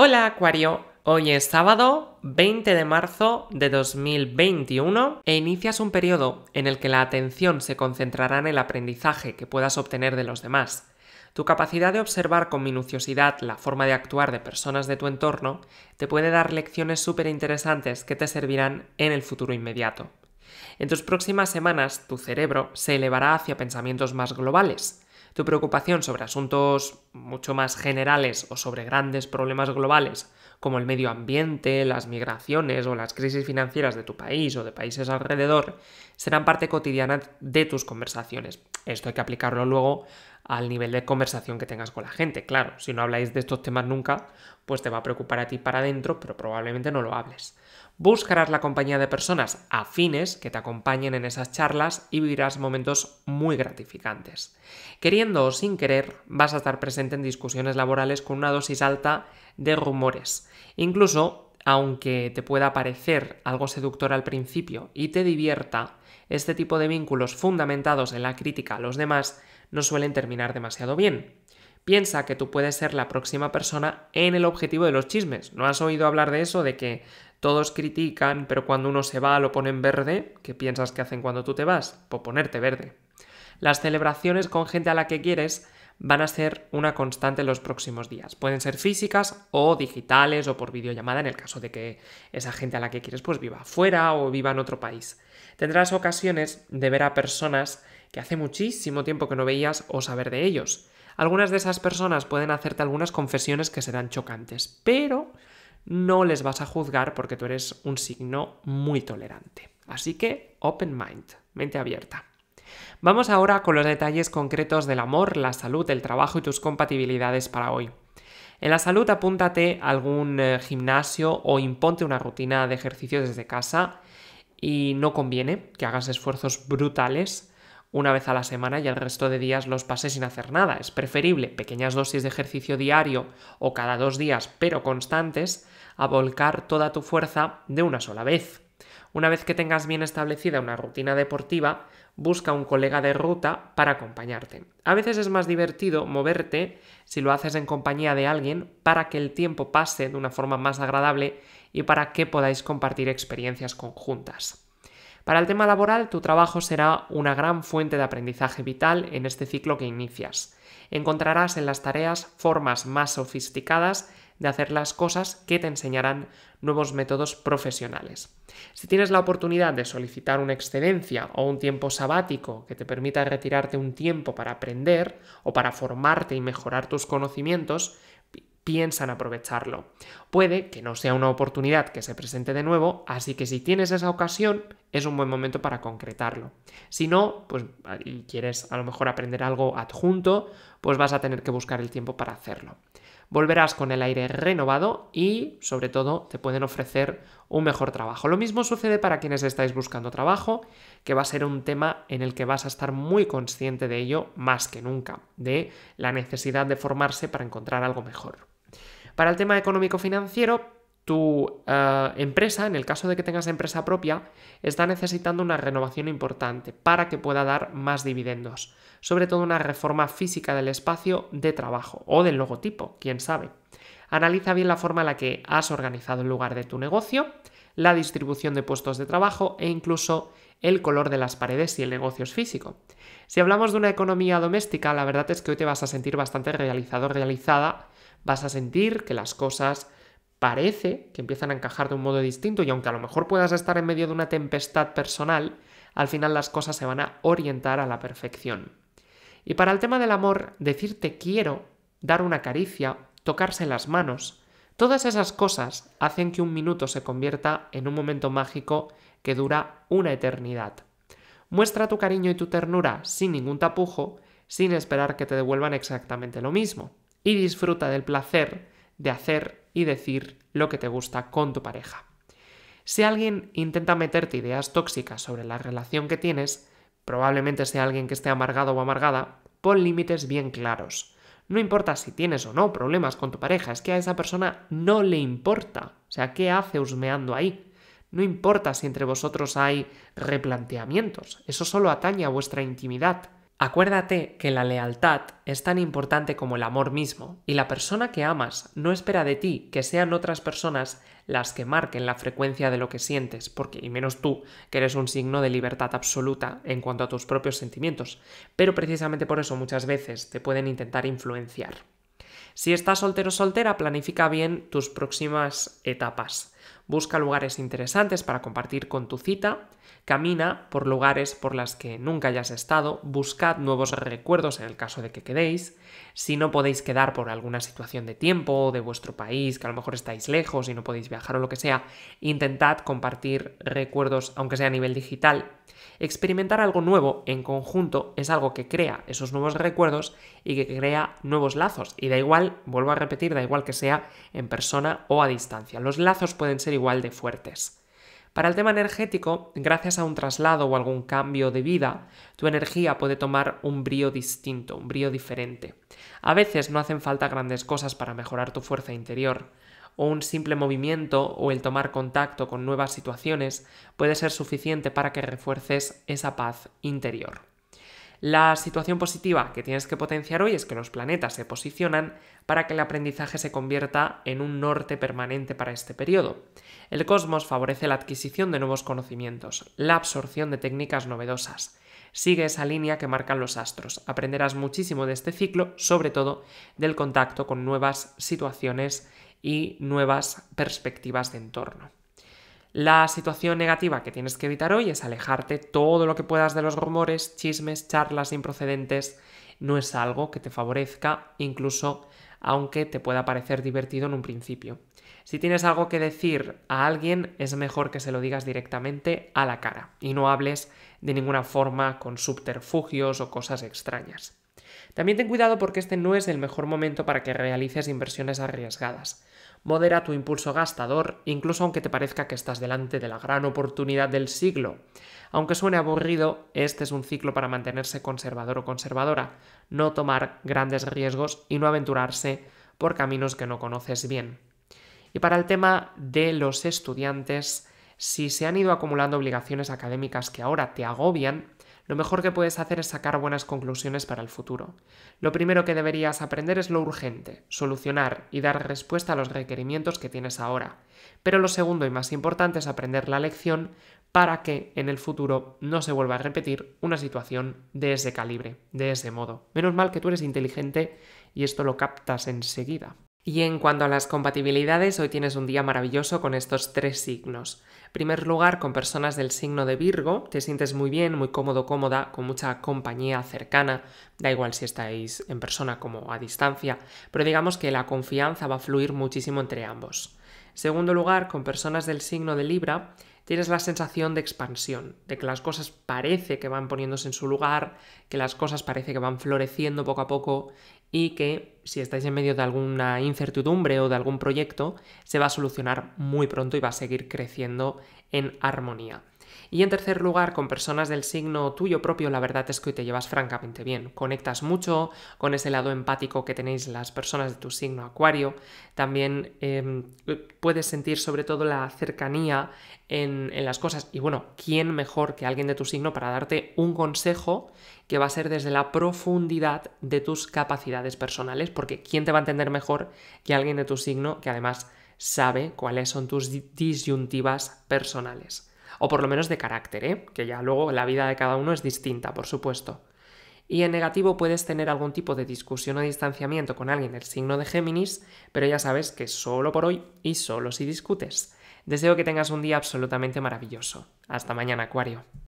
Hola Acuario, hoy es sábado 20 de marzo de 2021 e inicias un periodo en el que la atención se concentrará en el aprendizaje que puedas obtener de los demás. Tu capacidad de observar con minuciosidad la forma de actuar de personas de tu entorno te puede dar lecciones súper interesantes que te servirán en el futuro inmediato. En tus próximas semanas, tu cerebro se elevará hacia pensamientos más globales, tu preocupación sobre asuntos mucho más generales o sobre grandes problemas globales, como el medio ambiente, las migraciones o las crisis financieras de tu país o de países alrededor, serán parte cotidiana de tus conversaciones. Esto hay que aplicarlo luego al nivel de conversación que tengas con la gente. Claro, si no habláis de estos temas nunca, pues te va a preocupar a ti para adentro, pero probablemente no lo hables. Buscarás la compañía de personas afines que te acompañen en esas charlas y vivirás momentos muy gratificantes. Queriendo o sin querer, vas a estar presente en discusiones laborales con una dosis alta de rumores. Incluso, aunque te pueda parecer algo seductor al principio y te divierta, este tipo de vínculos fundamentados en la crítica a los demás no suelen terminar demasiado bien. Piensa que tú puedes ser la próxima persona en el objetivo de los chismes. ¿No has oído hablar de eso? De que todos critican, pero cuando uno se va lo ponen verde. ¿Qué piensas que hacen cuando tú te vas? Pues ponerte verde. Las celebraciones con gente a la que quieres van a ser una constante en los próximos días. Pueden ser físicas o digitales o por videollamada en el caso de que esa gente a la que quieres pues viva fuera o viva en otro país. Tendrás ocasiones de ver a personas que hace muchísimo tiempo que no veías o saber de ellos. Algunas de esas personas pueden hacerte algunas confesiones que serán chocantes, pero no les vas a juzgar porque tú eres un signo muy tolerante. Así que open mind, mente abierta. Vamos ahora con los detalles concretos del amor, la salud, el trabajo y tus compatibilidades para hoy. En la salud apúntate a algún eh, gimnasio o imponte una rutina de ejercicio desde casa y no conviene que hagas esfuerzos brutales una vez a la semana y el resto de días los pase sin hacer nada. Es preferible pequeñas dosis de ejercicio diario o cada dos días, pero constantes, a volcar toda tu fuerza de una sola vez. Una vez que tengas bien establecida una rutina deportiva, busca un colega de ruta para acompañarte. A veces es más divertido moverte si lo haces en compañía de alguien para que el tiempo pase de una forma más agradable y para que podáis compartir experiencias conjuntas. Para el tema laboral, tu trabajo será una gran fuente de aprendizaje vital en este ciclo que inicias. Encontrarás en las tareas formas más sofisticadas de hacer las cosas que te enseñarán nuevos métodos profesionales. Si tienes la oportunidad de solicitar una excedencia o un tiempo sabático que te permita retirarte un tiempo para aprender o para formarte y mejorar tus conocimientos, piensan aprovecharlo. Puede que no sea una oportunidad que se presente de nuevo, así que si tienes esa ocasión, es un buen momento para concretarlo. Si no, pues ah, y quieres a lo mejor aprender algo adjunto, pues vas a tener que buscar el tiempo para hacerlo. Volverás con el aire renovado y, sobre todo, te pueden ofrecer un mejor trabajo. Lo mismo sucede para quienes estáis buscando trabajo, que va a ser un tema en el que vas a estar muy consciente de ello más que nunca, de la necesidad de formarse para encontrar algo mejor. Para el tema económico-financiero, tu eh, empresa, en el caso de que tengas empresa propia, está necesitando una renovación importante para que pueda dar más dividendos. Sobre todo una reforma física del espacio de trabajo o del logotipo, quién sabe. Analiza bien la forma en la que has organizado el lugar de tu negocio, la distribución de puestos de trabajo e incluso el color de las paredes si el negocio es físico. Si hablamos de una economía doméstica, la verdad es que hoy te vas a sentir bastante realizado, realizada vas a sentir que las cosas parece que empiezan a encajar de un modo distinto y aunque a lo mejor puedas estar en medio de una tempestad personal, al final las cosas se van a orientar a la perfección. Y para el tema del amor, decirte quiero, dar una caricia, tocarse las manos, todas esas cosas hacen que un minuto se convierta en un momento mágico que dura una eternidad. Muestra tu cariño y tu ternura sin ningún tapujo, sin esperar que te devuelvan exactamente lo mismo y disfruta del placer de hacer y decir lo que te gusta con tu pareja. Si alguien intenta meterte ideas tóxicas sobre la relación que tienes, probablemente sea alguien que esté amargado o amargada, pon límites bien claros. No importa si tienes o no problemas con tu pareja, es que a esa persona no le importa. O sea, ¿qué hace husmeando ahí? No importa si entre vosotros hay replanteamientos, eso solo atañe a vuestra intimidad. Acuérdate que la lealtad es tan importante como el amor mismo, y la persona que amas no espera de ti que sean otras personas las que marquen la frecuencia de lo que sientes, porque, y menos tú, que eres un signo de libertad absoluta en cuanto a tus propios sentimientos, pero precisamente por eso muchas veces te pueden intentar influenciar. Si estás soltero o soltera, planifica bien tus próximas etapas busca lugares interesantes para compartir con tu cita, camina por lugares por las que nunca hayas estado, buscad nuevos recuerdos en el caso de que quedéis, si no podéis quedar por alguna situación de tiempo o de vuestro país, que a lo mejor estáis lejos y no podéis viajar o lo que sea, intentad compartir recuerdos aunque sea a nivel digital. Experimentar algo nuevo en conjunto es algo que crea esos nuevos recuerdos y que crea nuevos lazos. Y da igual, vuelvo a repetir, da igual que sea en persona o a distancia. Los lazos pueden ser igual de fuertes. Para el tema energético, gracias a un traslado o algún cambio de vida, tu energía puede tomar un brío distinto, un brío diferente. A veces no hacen falta grandes cosas para mejorar tu fuerza interior, o un simple movimiento o el tomar contacto con nuevas situaciones puede ser suficiente para que refuerces esa paz interior. La situación positiva que tienes que potenciar hoy es que los planetas se posicionan para que el aprendizaje se convierta en un norte permanente para este periodo. El cosmos favorece la adquisición de nuevos conocimientos, la absorción de técnicas novedosas. Sigue esa línea que marcan los astros. Aprenderás muchísimo de este ciclo, sobre todo del contacto con nuevas situaciones y nuevas perspectivas de entorno. La situación negativa que tienes que evitar hoy es alejarte todo lo que puedas de los rumores, chismes, charlas improcedentes. No es algo que te favorezca, incluso aunque te pueda parecer divertido en un principio. Si tienes algo que decir a alguien, es mejor que se lo digas directamente a la cara y no hables de ninguna forma con subterfugios o cosas extrañas. También ten cuidado porque este no es el mejor momento para que realices inversiones arriesgadas. Modera tu impulso gastador, incluso aunque te parezca que estás delante de la gran oportunidad del siglo. Aunque suene aburrido, este es un ciclo para mantenerse conservador o conservadora, no tomar grandes riesgos y no aventurarse por caminos que no conoces bien. Y para el tema de los estudiantes, si se han ido acumulando obligaciones académicas que ahora te agobian, lo mejor que puedes hacer es sacar buenas conclusiones para el futuro. Lo primero que deberías aprender es lo urgente, solucionar y dar respuesta a los requerimientos que tienes ahora. Pero lo segundo y más importante es aprender la lección para que en el futuro no se vuelva a repetir una situación de ese calibre, de ese modo. Menos mal que tú eres inteligente y esto lo captas enseguida. Y en cuanto a las compatibilidades, hoy tienes un día maravilloso con estos tres signos. primer lugar, con personas del signo de Virgo, te sientes muy bien, muy cómodo, cómoda, con mucha compañía cercana, da igual si estáis en persona como a distancia, pero digamos que la confianza va a fluir muchísimo entre ambos. segundo lugar, con personas del signo de Libra, tienes la sensación de expansión, de que las cosas parece que van poniéndose en su lugar, que las cosas parece que van floreciendo poco a poco y que si estáis en medio de alguna incertidumbre o de algún proyecto, se va a solucionar muy pronto y va a seguir creciendo en armonía. Y en tercer lugar, con personas del signo tuyo propio, la verdad es que hoy te llevas francamente bien. Conectas mucho con ese lado empático que tenéis las personas de tu signo acuario. También em, puedes sentir sobre todo la cercanía en las cosas. Y bueno, ¿quién mejor que alguien de tu signo para darte un consejo que va a ser desde la profundidad de tus capacidades personales? Porque ¿quién te va a entender mejor que alguien de tu signo que además sabe cuáles son tus disyuntivas personales? o por lo menos de carácter, ¿eh? que ya luego la vida de cada uno es distinta, por supuesto. Y en negativo puedes tener algún tipo de discusión o distanciamiento con alguien del signo de Géminis, pero ya sabes que solo por hoy y solo si discutes. Deseo que tengas un día absolutamente maravilloso. Hasta mañana, Acuario.